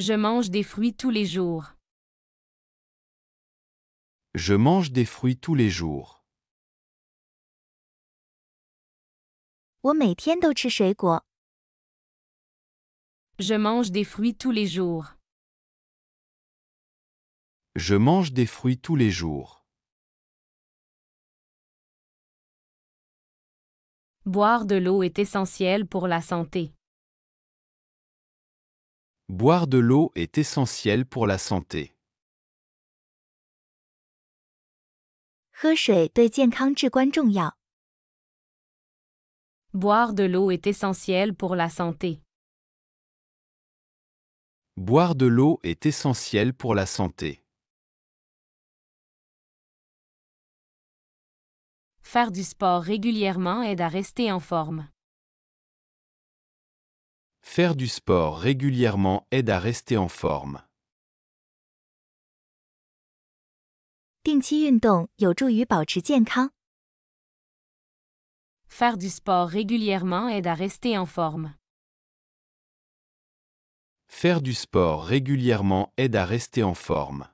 Je mange des fruits tous les jours. Je mange des fruits tous les jours. Je mange des fruits tous les jours. Je mange des fruits tous les jours. Boire de l'eau est essentiel pour la santé. Boire de l'eau est essentiel pour la santé. Boire de l'eau est essentiel pour la santé. Boire de l'eau est essentiel pour la santé. Faire du sport régulièrement aide à rester en forme. Faire du sport régulièrement aide à rester en forme. Faire du sport régulièrement aide à rester en forme. Faire du sport régulièrement aide à rester en forme.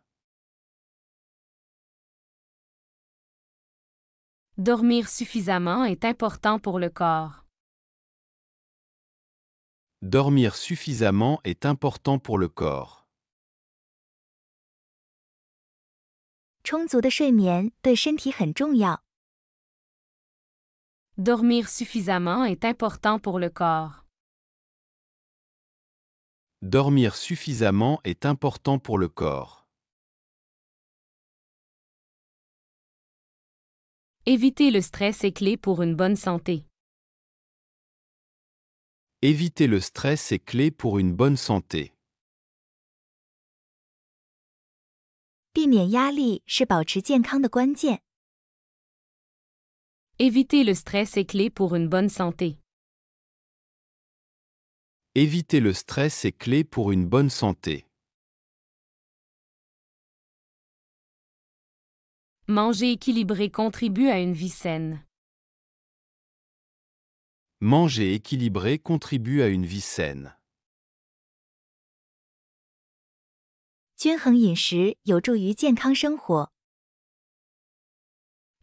Dormir suffisamment est important pour le corps. Dormir suffisamment est important pour le corps. Dormir suffisamment est important pour le corps. Dormir suffisamment est important pour le corps. Éviter le stress est clé pour une bonne santé. Éviter le stress est clé pour une bonne santé. Éviter le stress est clé pour une bonne santé. Éviter le stress est clé pour une bonne santé. Manger équilibré contribue à une vie saine. Manger équilibré contribue à une vie saine.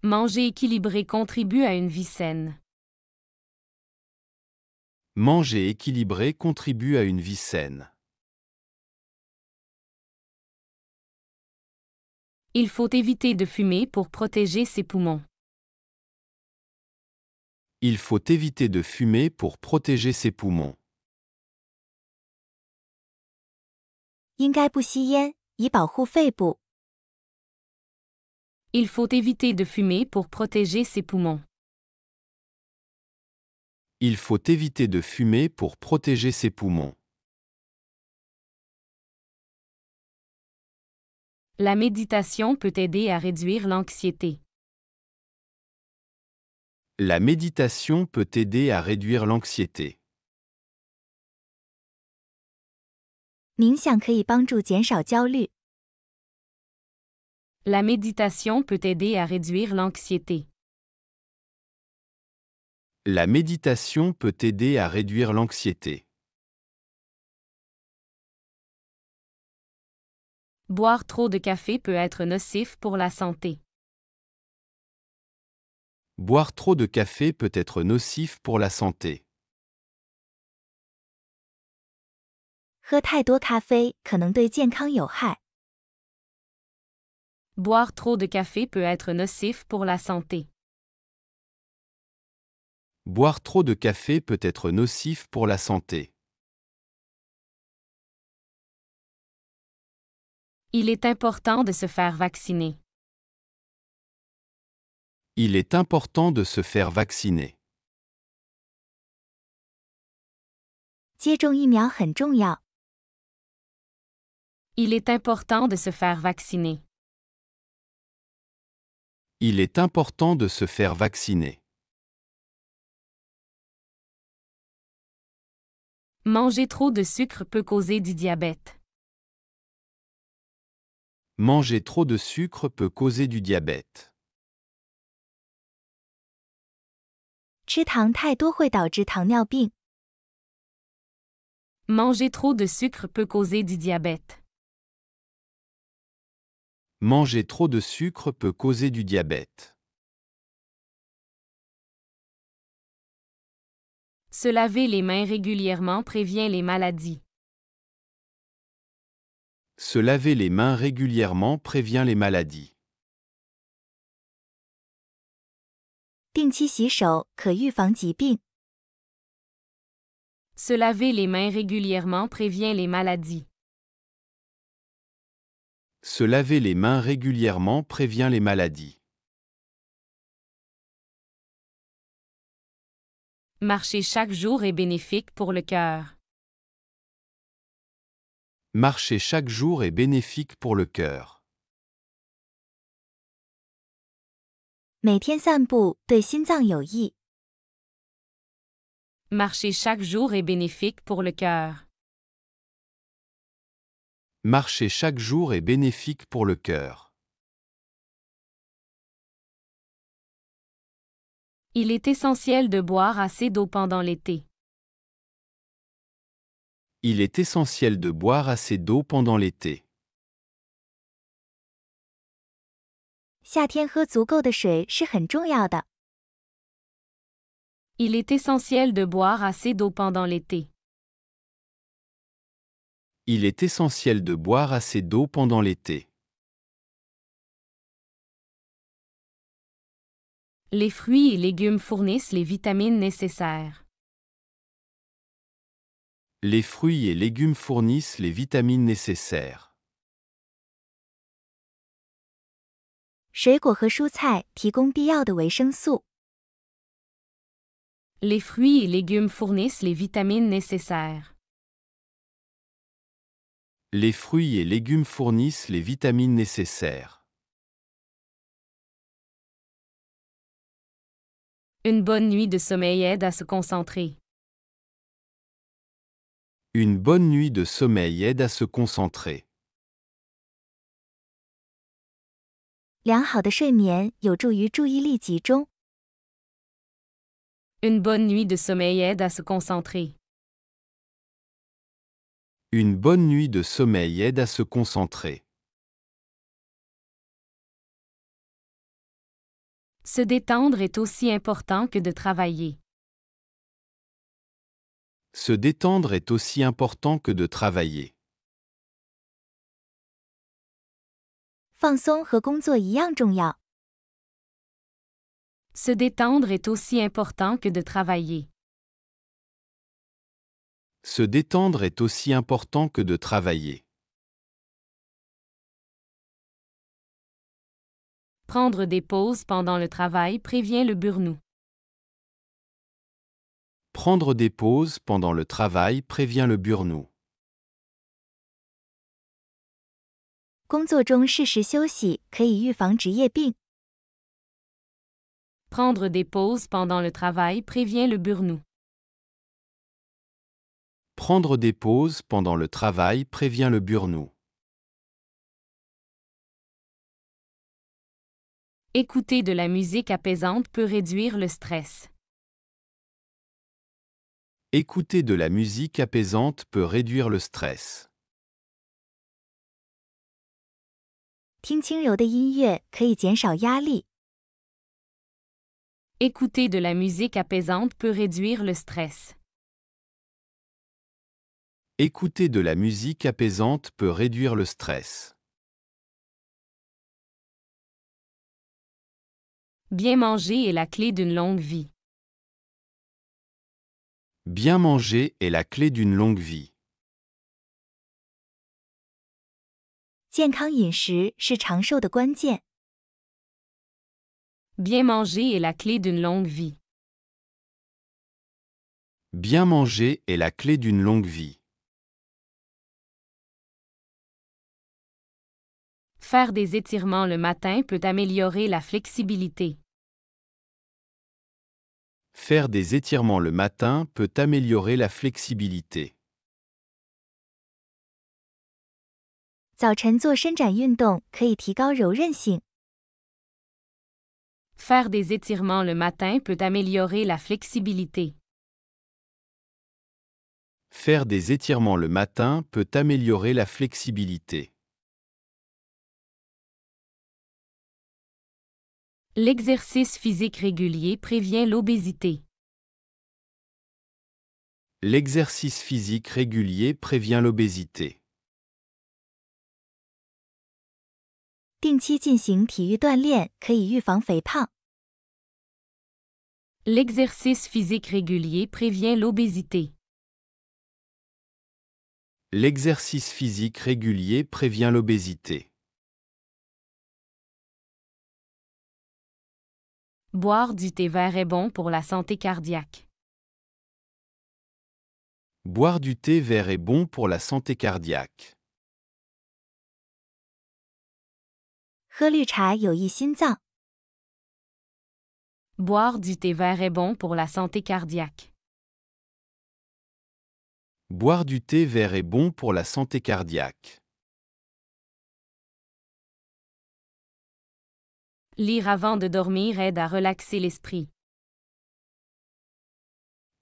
Manger équilibré contribue à une vie saine. Manger équilibré contribue à une vie saine. Il faut éviter de fumer pour protéger ses poumons il faut éviter de fumer pour protéger ses poumons. Il faut éviter de fumer pour protéger ses poumons. Il faut éviter de fumer pour protéger ses poumons. La méditation peut aider à réduire l'anxiété. La méditation peut aider à réduire l'anxiété. La méditation peut aider à réduire l'anxiété. La méditation peut aider à réduire l'anxiété. Boire trop de café peut être nocif pour la santé. Boire trop de café peut être nocif pour la santé. Boire trop de café peut être nocif pour la santé. Boire trop de café peut être nocif pour la santé. Il est important de se faire vacciner. Il est important de se faire vacciner. Il est important de se faire vacciner. Il est important de se faire vacciner. Manger trop de sucre peut causer du diabète. Manger trop de sucre peut causer du diabète. Manger trop de sucre peut causer du diabète. Manger trop de sucre peut causer du diabète. Se laver les mains régulièrement prévient les maladies. Se laver les mains régulièrement prévient les maladies. Se laver les mains régulièrement prévient les maladies. Se laver les mains régulièrement prévient les maladies. Marcher chaque jour est bénéfique pour le cœur. Marcher chaque jour est bénéfique pour le cœur. Marcher chaque jour est bénéfique pour le cœur. Marcher chaque jour est bénéfique pour le cœur. Il est essentiel de boire assez d'eau pendant l'été. Il est essentiel de boire assez d'eau pendant l'été. Il est essentiel de boire assez d'eau pendant l'été. Il est essentiel de boire assez d'eau pendant l'été. Les fruits et légumes fournissent les vitamines nécessaires. Les fruits et légumes fournissent les vitamines nécessaires. Les fruits et légumes fournissent les vitamines nécessaires. Les fruits et légumes fournissent les vitamines nécessaires. Une bonne nuit de sommeil aide à se concentrer. Une bonne nuit de sommeil aide à se concentrer. Une bonne nuit de sommeil aide à se concentrer. Une bonne nuit de sommeil aide à se concentrer. Se détendre est aussi important que de travailler. Se détendre est aussi important que de travailler. Se détendre est aussi important que de travailler. Se détendre est aussi important que de travailler. Prendre des pauses pendant le travail prévient le burn Prendre des pauses pendant le travail prévient le burn Prendre des pauses pendant le travail prévient le burn Prendre des pauses pendant le travail prévient le burn Écouter de la musique apaisante peut réduire le stress. Écouter de la musique apaisante peut réduire le stress. Écouter de la musique apaisante peut réduire le stress. Écouter de la musique apaisante peut réduire le stress. Bien manger est la clé d'une longue vie. Bien manger est la clé d'une longue vie. Bien manger est la clé d'une longue vie. Bien manger est la clé d'une longue vie. Faire des étirements le matin peut améliorer la flexibilité. Faire des étirements le matin peut améliorer la flexibilité. Faire des étirements le matin peut améliorer la flexibilité. Faire des étirements le matin peut améliorer la flexibilité. L'exercice physique régulier prévient l'obésité. L'exercice physique régulier prévient l'obésité. L'exercice physique régulier prévient l'obésité. L'exercice physique régulier prévient l'obésité. Boire du thé vert est bon pour la santé cardiaque. Boire du thé vert est bon pour la santé cardiaque. Boire du thé vert est bon pour la santé cardiaque. Boire du thé vert est bon pour la santé cardiaque. Lire avant de dormir aide à relaxer l'esprit.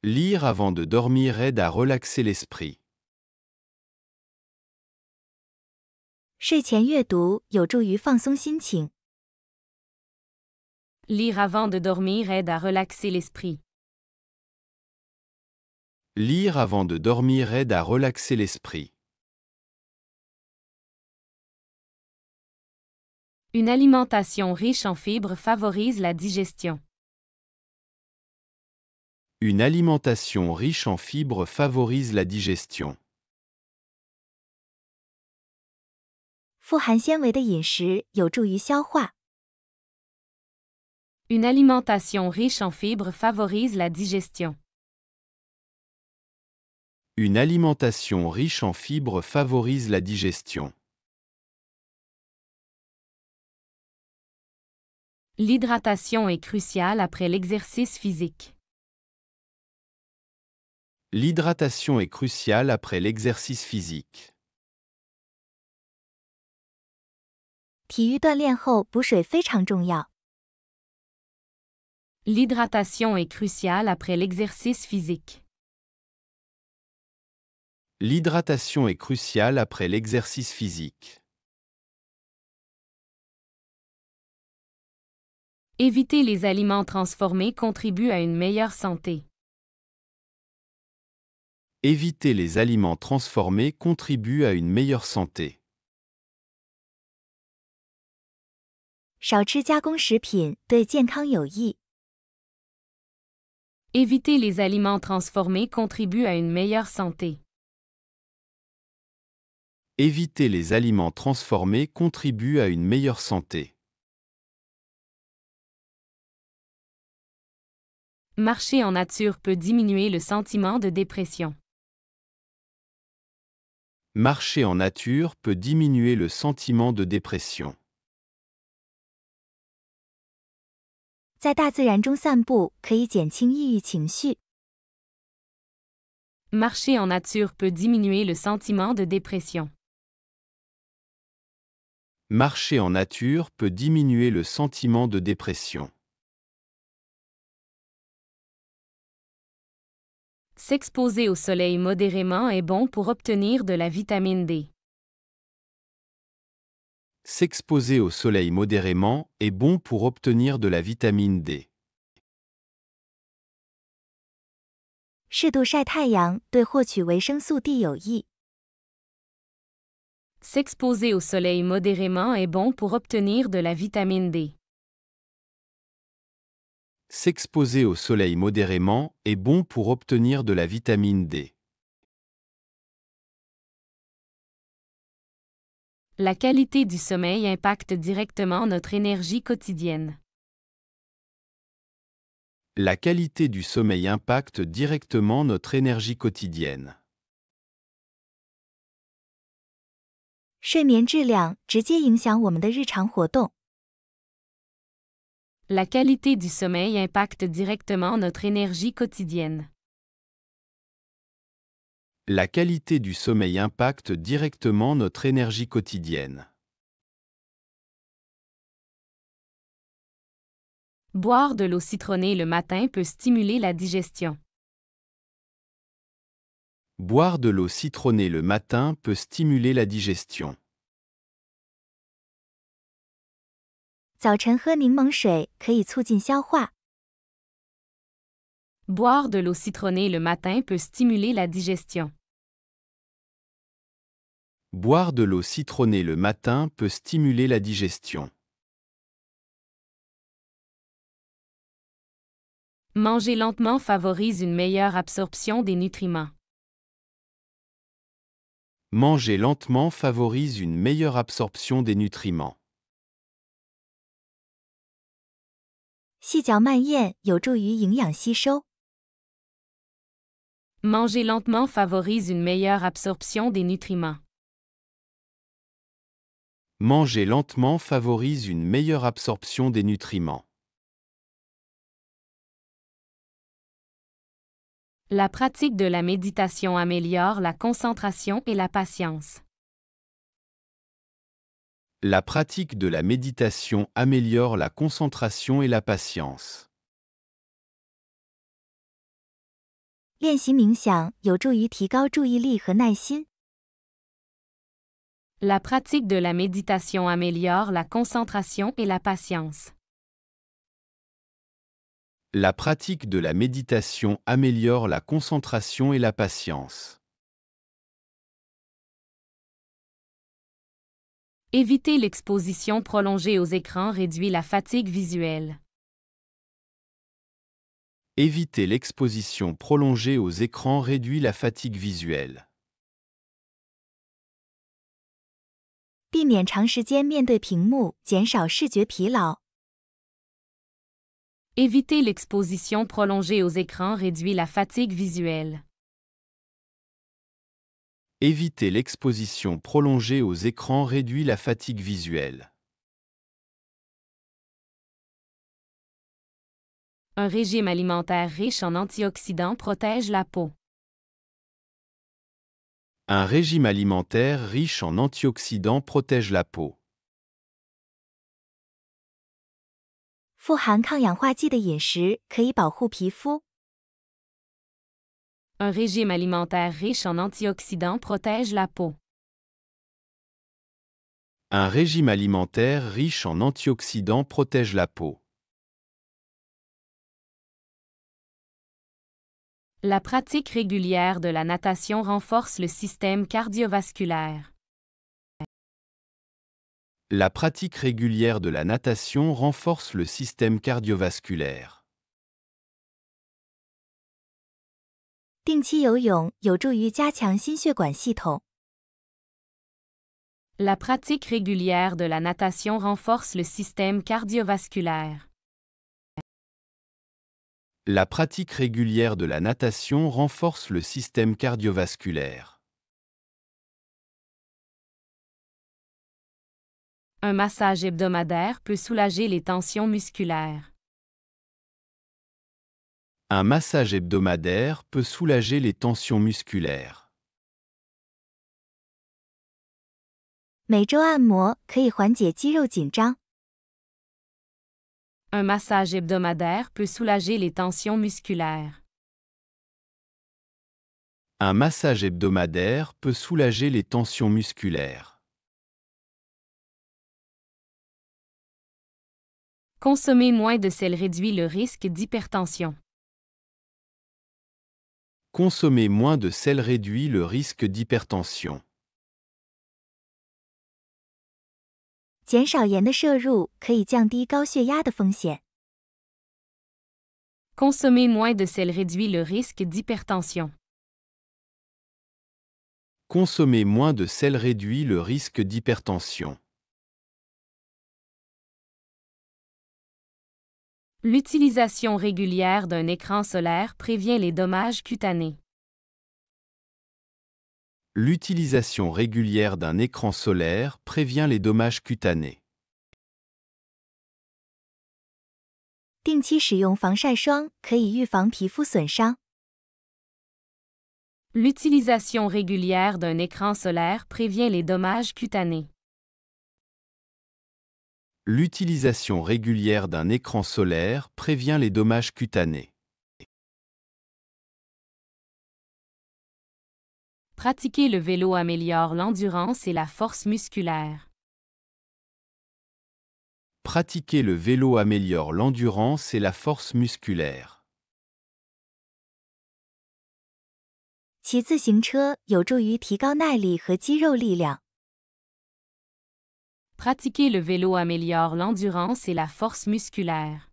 Lire avant de dormir aide à relaxer l'esprit. Lire avant de dormir aide à relaxer l'esprit. Lire avant de dormir aide à relaxer l'esprit. Une alimentation riche en fibres favorise la digestion. Une alimentation riche en fibres favorise la digestion. Une alimentation riche en fibres favorise la digestion. Une alimentation riche en fibres favorise la digestion. L'hydratation est cruciale après l'exercice physique. L'hydratation est cruciale après l'exercice physique. L'hydratation est cruciale après l'exercice physique. L'hydratation est cruciale après l'exercice physique. Éviter les aliments transformés contribue à une meilleure santé. Éviter les aliments transformés contribue à une meilleure santé. Éviter les aliments transformés contribue à une meilleure santé. Éviter les aliments transformés contribue à une meilleure santé. Marcher en nature peut diminuer le sentiment de dépression. Marcher en nature peut diminuer le sentiment de dépression. Marcher en nature peut diminuer le sentiment de dépression. Marcher en nature peut diminuer le sentiment de dépression. S'exposer au soleil modérément est bon pour obtenir de la vitamine D. S'exposer au soleil modérément est bon pour obtenir de la vitamine D. S'exposer au soleil modérément est bon pour obtenir de la vitamine D. S'exposer au soleil modérément est bon pour obtenir de la vitamine D. La qualité du sommeil impacte directement notre énergie quotidienne. La qualité du sommeil impacte directement notre énergie quotidienne. La qualité du sommeil impacte directement notre énergie quotidienne la qualité du sommeil impacte directement notre énergie quotidienne. Boire de l'eau citronnée le matin peut stimuler la digestion. Boire de l'eau citronnée le matin peut stimuler la digestion. Boire de l'eau citronnée le matin peut stimuler la digestion. Boire de l'eau citronnée le matin peut stimuler la digestion. Manger lentement favorise une meilleure absorption des nutriments. Manger lentement favorise une meilleure absorption des nutriments. Manger lentement favorise une meilleure absorption des nutriments. Manger lentement favorise une meilleure absorption des nutriments. La pratique de la méditation améliore la concentration et la patience. La pratique de la méditation améliore la concentration et la patience. La pratique de la méditation améliore la concentration et la patience. La pratique de la méditation améliore la concentration et la patience. Éviter l'exposition prolongée aux écrans réduit la fatigue visuelle. Éviter l'exposition prolongée aux écrans réduit la fatigue visuelle. 避免长时间面对屏幕，减少视觉疲劳。Éviter l'exposition prolongée aux écrans réduit la fatigue visuelle. Éviter l'exposition prolongée aux écrans réduit la fatigue visuelle. Un régime alimentaire riche en antioxydants protège la peau. Un régime alimentaire riche en antioxydants protège la peau. Un régime alimentaire riche en antioxydants protège la peau. Un régime alimentaire riche en antioxydants protège la peau. La pratique régulière de la natation renforce le système cardiovasculaire. La pratique régulière de la natation renforce le système cardiovasculaire. La pratique régulière de la natation renforce le système cardiovasculaire la pratique régulière de la natation renforce le système cardiovasculaire. Un massage hebdomadaire peut soulager les tensions musculaires. Un massage hebdomadaire peut soulager les tensions musculaires. Un massage hebdomadaire peut soulager les tensions musculaires. Un massage hebdomadaire peut soulager les tensions musculaires. Consommer moins de sel réduit le risque d'hypertension. Consommer moins de sel réduit le risque d'hypertension. 减少盐的摄入可以降低高血压的风险。Consommer moins de sel réduit le risque d'hypertension. Consommer moins de sel réduit le risque d'hypertension. L'utilisation régulière d'un écran solaire prévient les dommages cutanés. L'utilisation régulière d'un écran solaire prévient les dommages cutanés. L'utilisation régulière d'un écran solaire prévient les dommages cutanés. L'utilisation régulière d'un écran solaire prévient les dommages cutanés. Pratiquer le vélo améliore l'endurance et la force musculaire. Pratiquer le vélo améliore l'endurance et la force musculaire. Pratiquer le vélo améliore l'endurance et la force musculaire.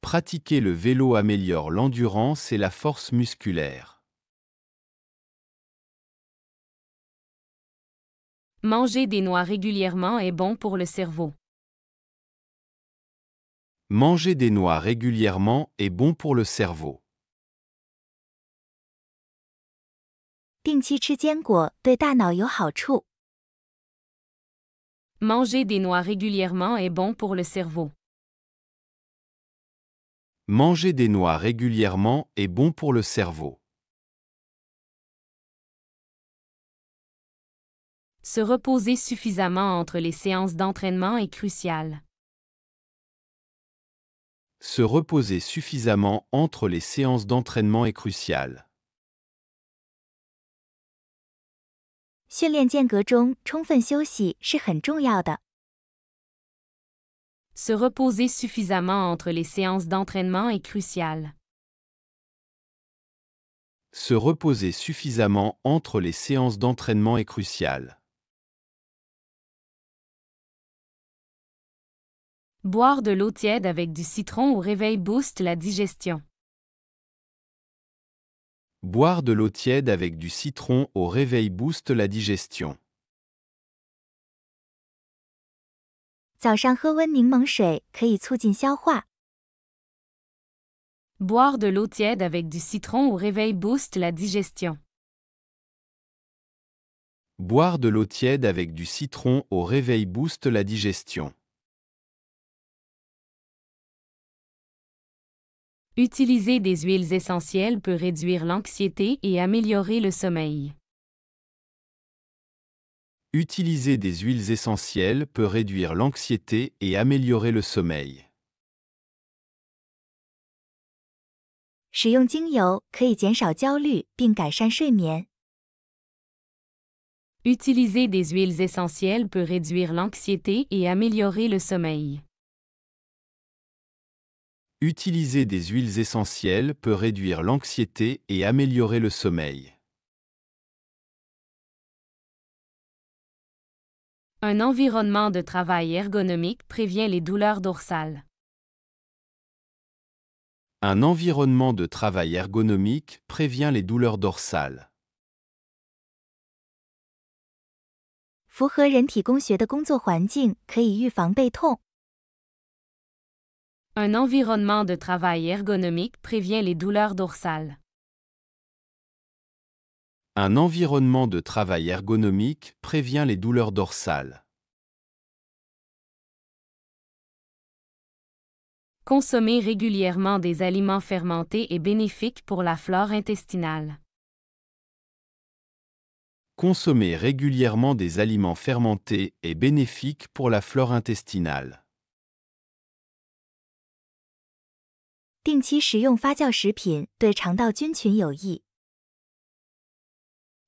Pratiquer le vélo améliore l'endurance et la force musculaire. Manger des noix régulièrement est bon pour le cerveau. Manger des noix régulièrement est bon pour le cerveau. Manger des noix régulièrement est bon pour le cerveau. Manger des noix régulièrement est bon pour le cerveau. Se reposer suffisamment entre les séances d'entraînement est crucial. Se reposer suffisamment entre les séances d'entraînement est crucial. Se reposer suffisamment entre les séances d'entraînement est crucial. Se reposer suffisamment entre les séances d'entraînement est crucial. Boire de l'eau tiède avec du citron au réveil booste la digestion. Boire de l'eau tiède avec du citron au réveil booste la digestion. Boire de l'eau tiède avec du citron au réveil booste la digestion. Boire de l'eau tiède avec du citron au réveil booste la digestion. Utiliser des huiles essentielles peut réduire l'anxiété et améliorer le sommeil. Utiliser des huiles essentielles peut réduire l'anxiété et améliorer le sommeil. Utiliser des huiles essentielles peut réduire l'anxiété et améliorer le sommeil. Utiliser des huiles essentielles peut réduire l'anxiété et améliorer le sommeil. Un environnement de travail ergonomique prévient les douleurs dorsales. Un environnement de travail ergonomique prévient les douleurs dorsales. Un environnement de travail ergonomique prévient les douleurs dorsales. Un environnement de travail ergonomique prévient les douleurs dorsales. Consommer régulièrement des aliments fermentés est bénéfique pour la flore intestinale. Consommer régulièrement des aliments fermentés est bénéfique pour la flore intestinale.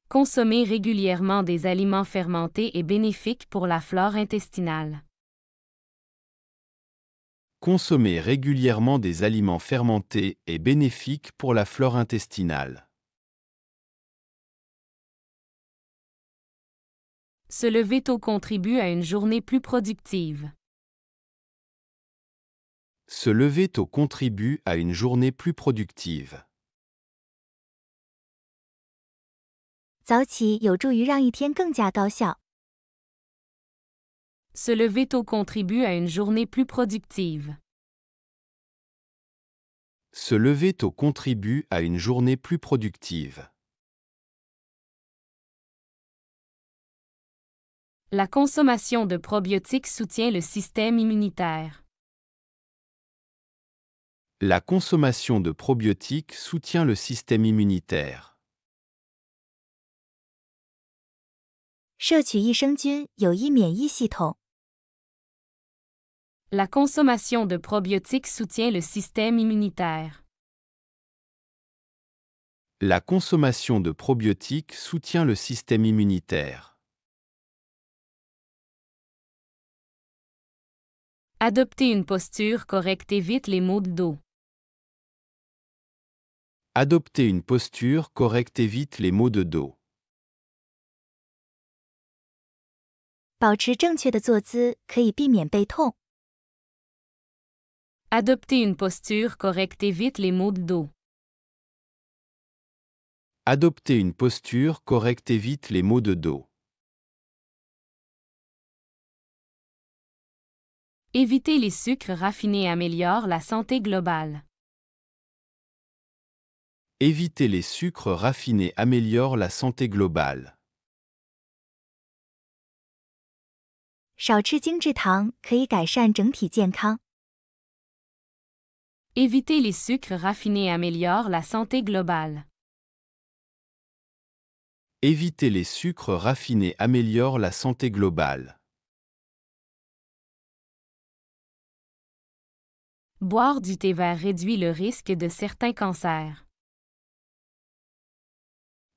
Consommer régulièrement des aliments fermentés est bénéfique pour la flore intestinale. Consommer régulièrement des aliments fermentés est bénéfique pour la flore intestinale. Se lever tôt contribue à une journée plus productive. Se lever tôt contribue à une journée plus productive. Se lever tôt contribue à une journée plus productive. Se lever tôt contribue à une journée plus productive. La consommation de probiotiques soutient le système immunitaire. La consommation de probiotiques soutient le système immunitaire. consommation de probiotiques soutient le système immunitaire. La consommation de probiotiques soutient le système immunitaire. Adopter une posture correcte évite les maux de dos. Adopter une posture correcte évite les maux de dos. Adoptez une posture correcte évite les maux de dos. Adopter une posture correcte évite les maux de dos. Éviter les sucres raffinés améliore la santé globale. Éviter les sucres raffinés améliore la santé globale. Évitez les sucres raffinés améliore la santé globale. Éviter les sucres raffinés améliore la santé globale. Boire du thé vert réduit le risque de certains cancers.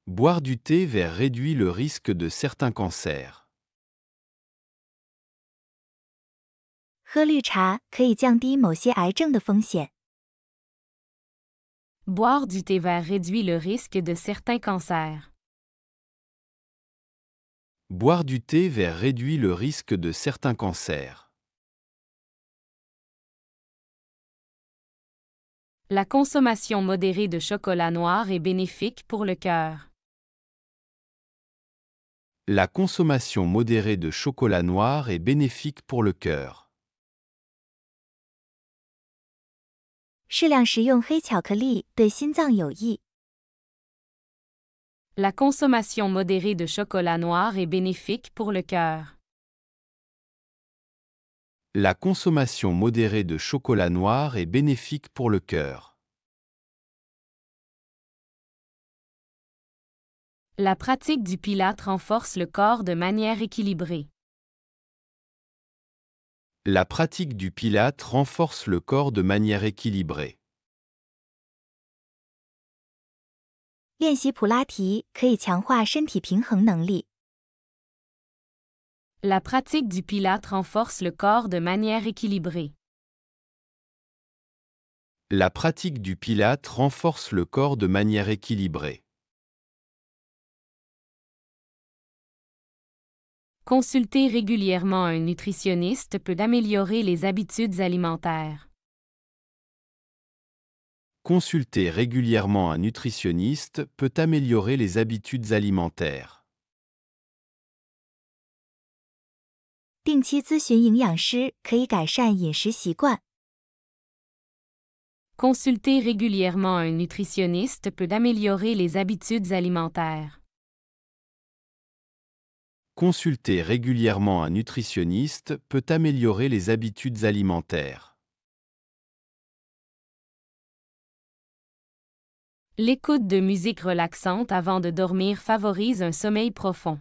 Boire du thé vert réduit le risque de certains cancers. Boire du thé vert réduit le risque de certains cancers. Boire du thé vert réduit le risque de certains cancers. La consommation modérée de chocolat noir est bénéfique pour le cœur. La consommation modérée de chocolat noir est bénéfique pour le cœur. La consommation modérée de chocolat noir est bénéfique pour le cœur. La consommation modérée de chocolat noir est bénéfique pour le cœur. La pratique du pilate renforce le corps de manière équilibrée. La pratique du pilate renforce le corps de manière équilibrée. pratique du renforce le corps de manière équilibrée. La pratique du pilate renforce le corps de manière équilibrée. Consulter régulièrement un nutritionniste peut améliorer les habitudes alimentaires. Consulter régulièrement un nutritionniste peut améliorer les habitudes alimentaires. Consulter régulièrement un nutritionniste peut améliorer les habitudes alimentaires. Consulter régulièrement un nutritionniste peut améliorer les habitudes alimentaires. L'écoute de musique relaxante avant de dormir favorise un sommeil profond.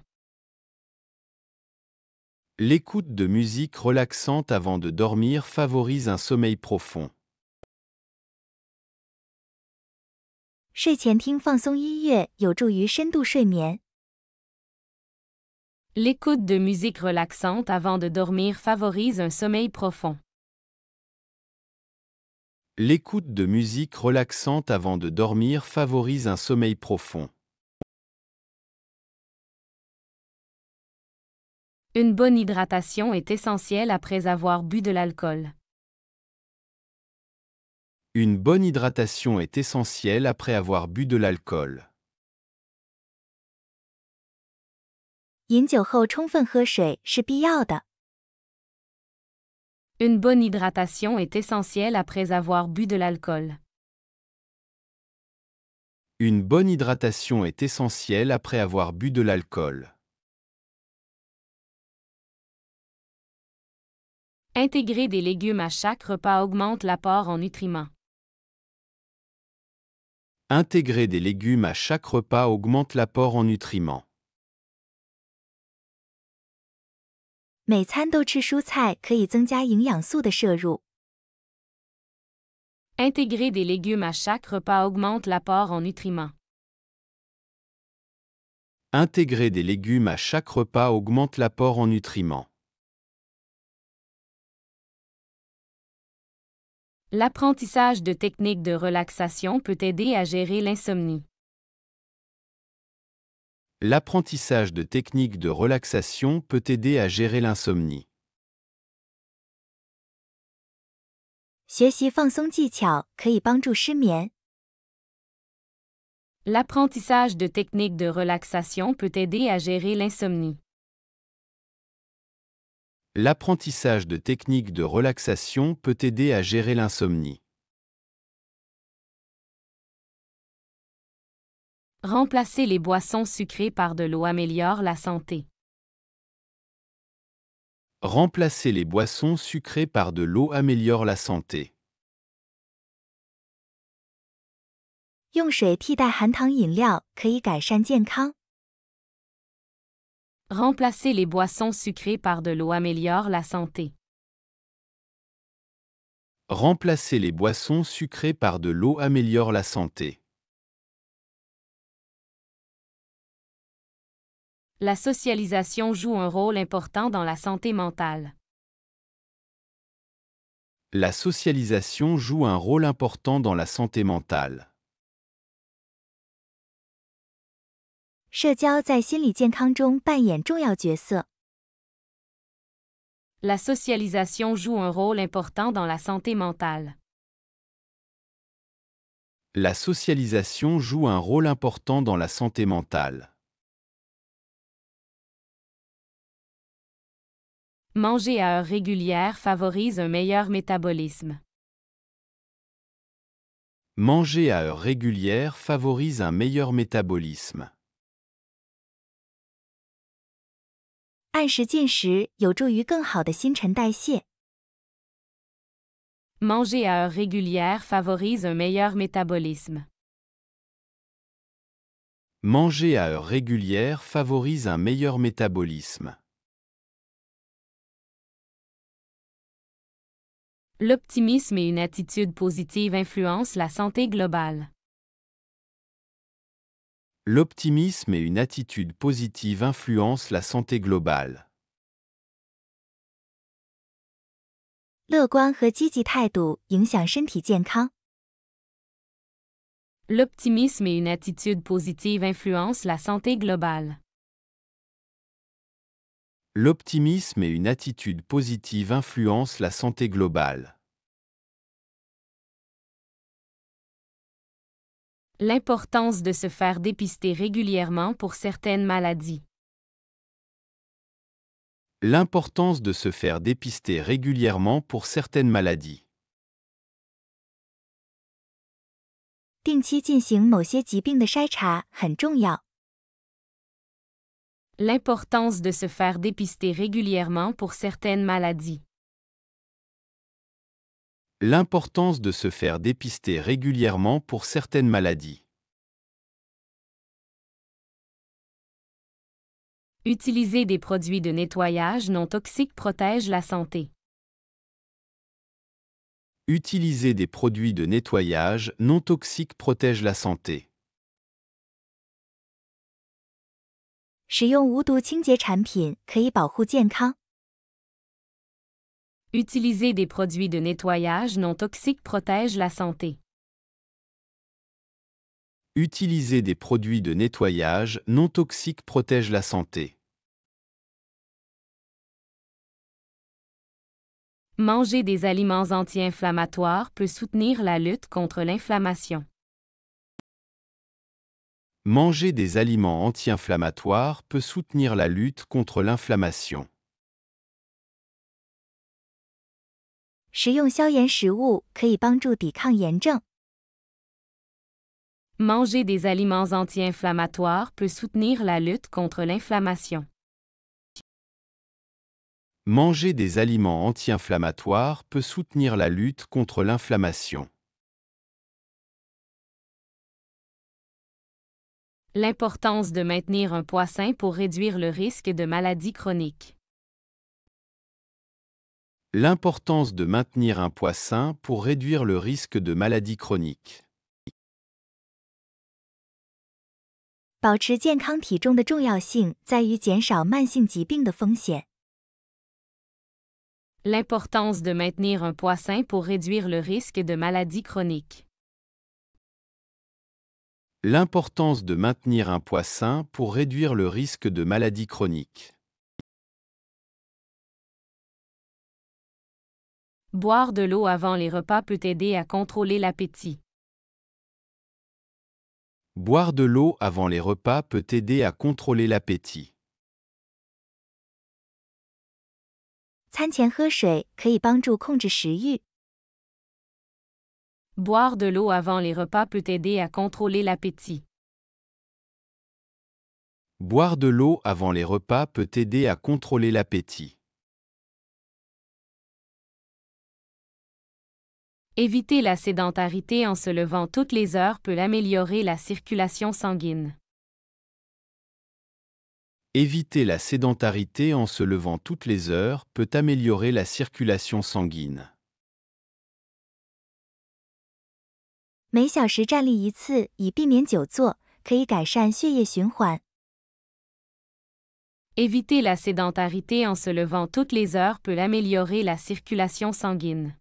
L'écoute de musique relaxante avant de dormir favorise un sommeil profond. L'écoute de musique relaxante avant de dormir favorise un sommeil profond. L'écoute de musique relaxante avant de dormir favorise un sommeil profond. Une bonne hydratation est essentielle après avoir bu de l'alcool. Une bonne hydratation est essentielle après avoir bu de l'alcool. Une bonne hydratation est essentielle après avoir bu de l'alcool. Une bonne hydratation est essentielle après avoir bu de l'alcool. Intégrer des légumes à chaque repas augmente l'apport en nutriments. Intégrer des légumes à chaque repas augmente l'apport en nutriments. Intégrer des légumes à chaque repas augmente l'apport en nutriments. Intégrer des légumes à chaque repas augmente l'apport en nutriments. L'apprentissage de techniques de relaxation peut aider à gérer l'insomnie l'apprentissage de techniques de relaxation peut aider à gérer l'insomnie. L'apprentissage de techniques de relaxation peut aider à gérer l'insomnie. L'apprentissage de techniques de relaxation peut aider à gérer l'insomnie. Remplacer les boissons sucrées par de l'eau améliore la santé. Remplacer les boissons sucrées par de l'eau améliore la santé. Remplacer les boissons sucrées par de l'eau améliore la santé. Remplacer les boissons sucrées par de l'eau améliore la santé. la socialisation joue un rôle important dans la santé mentale. La socialisation joue un rôle important dans la santé mentale. La socialisation joue un rôle important dans la santé mentale. La socialisation joue un rôle important dans la santé mentale. Manger à heure régulière favorise un meilleur métabolisme. Manger à heure régulière favorise un meilleur métabolisme. Manger à heure régulière favorise un meilleur métabolisme. Manger à heure régulière favorise un meilleur métabolisme. l'optimisme et une attitude positive influencent la santé globale. L'optimisme et une attitude positive influencent la santé globale. L'optimisme et une attitude positive influencent la santé globale. L'optimisme et une attitude positive influencent la santé globale. L'importance de se faire dépister régulièrement pour certaines maladies. L'importance de se faire dépister régulièrement pour certaines maladies. L'importance de se faire dépister régulièrement pour certaines maladies. L'importance de se faire dépister régulièrement pour certaines maladies. Utiliser des produits de nettoyage non toxiques protège la santé. Utiliser des produits de nettoyage non toxiques protège la santé. Utiliser des produits de nettoyage non toxiques protège la santé. Utiliser des produits de nettoyage non toxiques protège la santé. Manger des aliments anti-inflammatoires peut soutenir la lutte contre l'inflammation. Manger des aliments anti-inflammatoires peut soutenir la lutte contre l'inflammation. Manger des aliments anti-inflammatoires peut soutenir la lutte contre l'inflammation. Manger des aliments anti-inflammatoires peut soutenir la lutte contre l'inflammation. L'importance de maintenir un poids sain pour réduire le risque de maladies chroniques. L'importance de maintenir un poids sain pour réduire le risque de maladies chroniques. L'importance de maintenir un poids sain pour réduire le risque de maladies chroniques. L'importance de maintenir un poids sain pour réduire le risque de maladies chroniques. Boire de l'eau avant les repas peut aider à contrôler l'appétit. Boire de l'eau avant les repas peut aider à contrôler l'appétit. Boire de l'eau avant les repas peut aider à contrôler l'appétit. Boire de l'eau avant les repas peut aider à contrôler l'appétit. Éviter la sédentarité en se levant toutes les heures peut améliorer la circulation sanguine. Éviter la sédentarité en se levant toutes les heures peut améliorer la circulation sanguine. Éviter la sédentarité en se levant toutes les heures peut améliorer la circulation sanguine.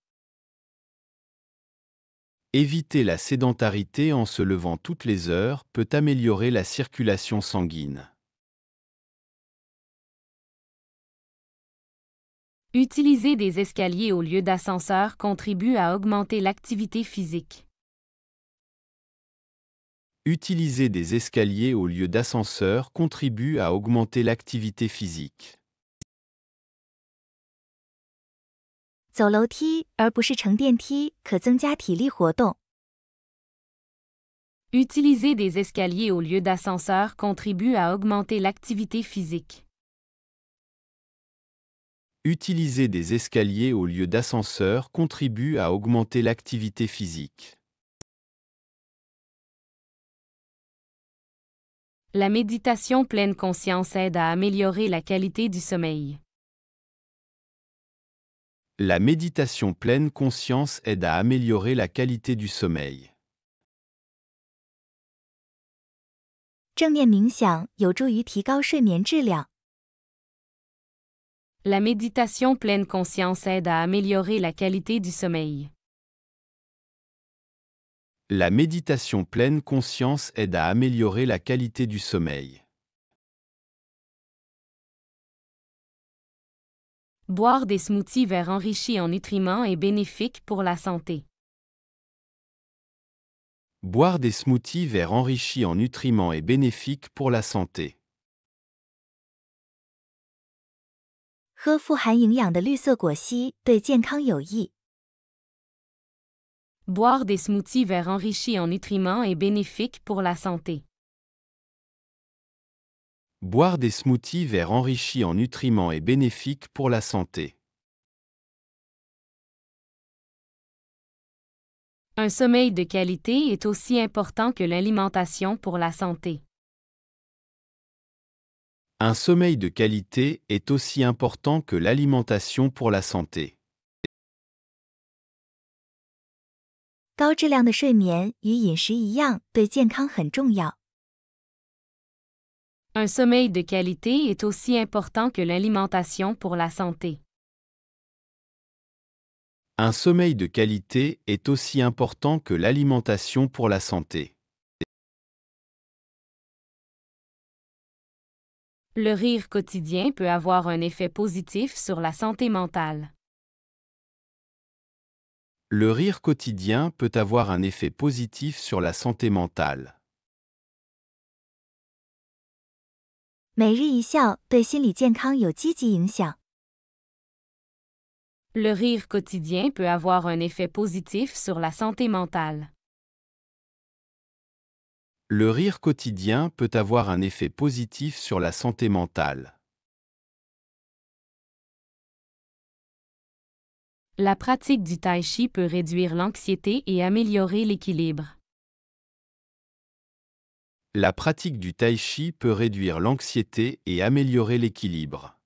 Éviter la sédentarité en se levant toutes les heures peut améliorer la circulation sanguine. Utiliser des escaliers au lieu d'ascenseurs contribue à augmenter l'activité physique. Utiliser des escaliers au lieu d'ascenseurs contribue à augmenter l'activité physique. Utiliser des escaliers au lieu d'ascenseurs contribue à augmenter l'activité physique. Utiliser des escaliers au lieu d'ascenseurs contribue à augmenter l'activité physique. La méditation pleine conscience aide à améliorer la qualité du sommeil. La méditation pleine conscience aide à améliorer la qualité du sommeil. La méditation pleine conscience aide à améliorer la qualité du sommeil. La méditation pleine conscience aide à améliorer la qualité du sommeil. Boire des smoothies verts enrichis en nutriments est bénéfique pour la santé. Boire des smoothies verts enrichis en nutriments est bénéfique pour la santé. Boire des smoothies verts enrichis en nutriments est bénéfique pour la santé. Boire des smoothies verts enrichis en nutriments est bénéfique pour la santé. Un sommeil de qualité est aussi important que l'alimentation pour la santé. Un sommeil de qualité est aussi important que l'alimentation pour la santé. sommeil de qualité est aussi important que l'alimentation pour la santé. Un sommeil de qualité est aussi important que l'alimentation pour la santé. Le rire quotidien peut avoir un effet positif sur la santé mentale. Le rire quotidien peut avoir un effet positif sur la santé mentale. rire quotidien peut avoir un effet positif sur la santé mentale. Le rire quotidien peut avoir un effet positif sur la santé mentale. La pratique du tai chi peut réduire l'anxiété et améliorer l'équilibre. La pratique du tai chi peut réduire l'anxiété et améliorer l'équilibre.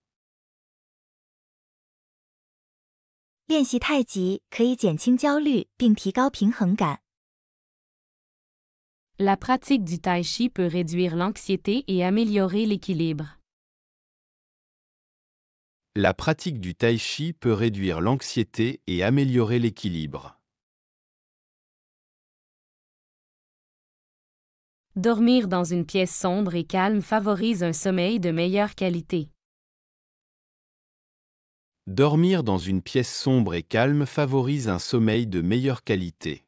La pratique du tai chi peut réduire l'anxiété et améliorer l'équilibre. La pratique du tai chi peut réduire l'anxiété et améliorer l'équilibre. Dormir dans une pièce sombre et calme favorise un sommeil de meilleure qualité. Dormir dans une pièce sombre et calme favorise un sommeil de meilleure qualité.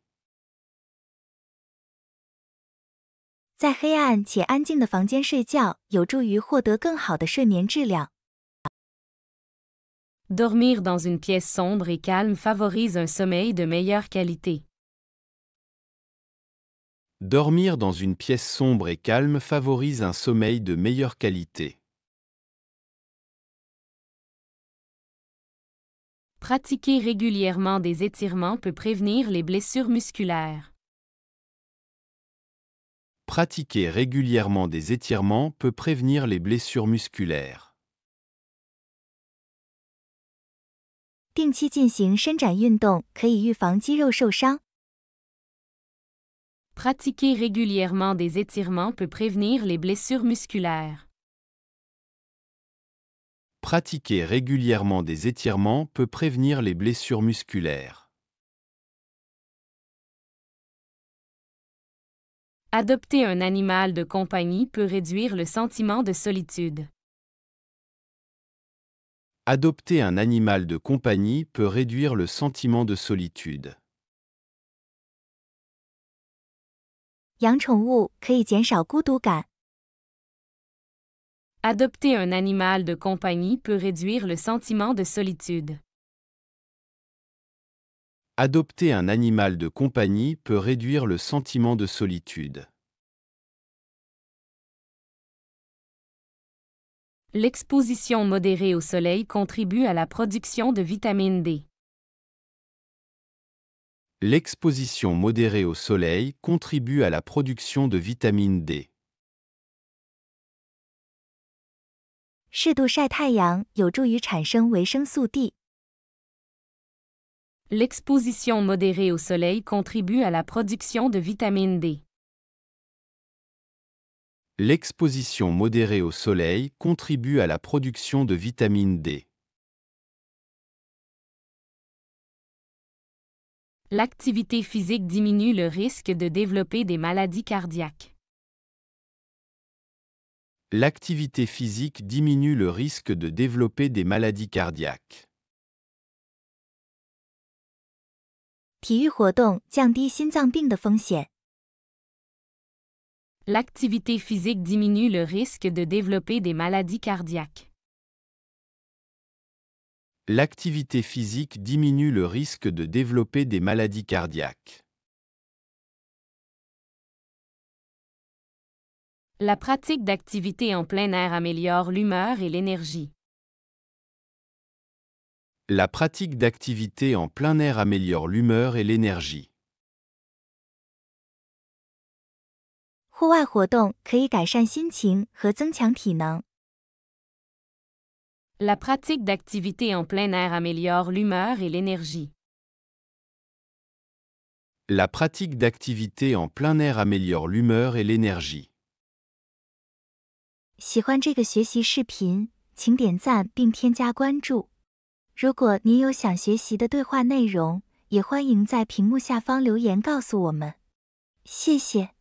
Dormir dans une pièce sombre et calme favorise un sommeil de meilleure qualité. Dormir dans une pièce sombre et calme favorise un sommeil de meilleure qualité. Pratiquer régulièrement des étirements peut prévenir les blessures musculaires. Pratiquer régulièrement des étirements peut prévenir les blessures musculaires. Pratiquer régulièrement des étirements peut prévenir les blessures musculaires. Pratiquer régulièrement des étirements peut prévenir les blessures musculaires. Adopter un animal de compagnie peut réduire le sentiment de solitude. Adopter un animal de compagnie peut réduire le sentiment de solitude. Adopter un animal de compagnie peut réduire le sentiment de solitude. Adopter un animal de compagnie peut réduire le sentiment de solitude. L'exposition modérée au soleil contribue à la production de vitamine D. L'exposition modérée au soleil contribue à la production de vitamine D. L'exposition modérée au soleil contribue à la production de vitamine D. L'exposition modérée au soleil contribue à la production de vitamine D. L'activité physique diminue le risque de développer des maladies cardiaques. L'activité physique diminue le risque de développer des maladies cardiaques. L'activité physique diminue le risque de développer des maladies cardiaques. L'activité physique diminue le risque de développer des maladies cardiaques. La pratique d'activité en plein air améliore l'humeur et l'énergie. La pratique d'activité en plein air améliore l'humeur et l'énergie. 户外活动可以改善心情和增强体能。La pratique d'activités en plein air améliore l'humeur et l'énergie. La pratique d'activités en plein air améliore l'humeur et l'énergie. 喜欢这个学习视频，请点赞并添加关注。如果您有想学习的对话内容，也欢迎在屏幕下方留言告诉我们。谢谢。